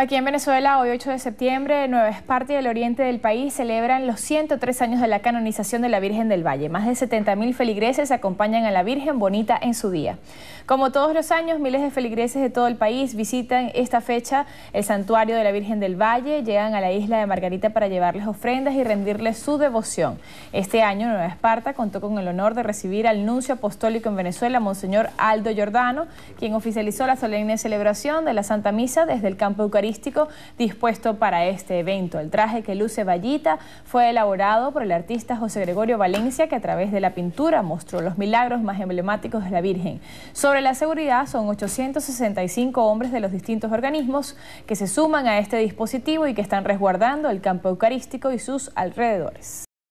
Aquí en Venezuela, hoy 8 de septiembre, Nueva Esparta y el oriente del país celebran los 103 años de la canonización de la Virgen del Valle. Más de 70.000 feligreses acompañan a la Virgen Bonita en su día. Como todos los años, miles de feligreses de todo el país visitan esta fecha el santuario de la Virgen del Valle, llegan a la isla de Margarita para llevarles ofrendas y rendirles su devoción. Este año, Nueva Esparta contó con el honor de recibir al nuncio apostólico en Venezuela, Monseñor Aldo Giordano, quien oficializó la solemne celebración de la Santa Misa desde el campo Eucarístico dispuesto para este evento. El traje que luce Vallita fue elaborado por el artista José Gregorio Valencia, que a través de la pintura mostró los milagros más emblemáticos de la Virgen. Sobre la seguridad, son 865 hombres de los distintos organismos que se suman a este dispositivo y que están resguardando el campo eucarístico y sus alrededores.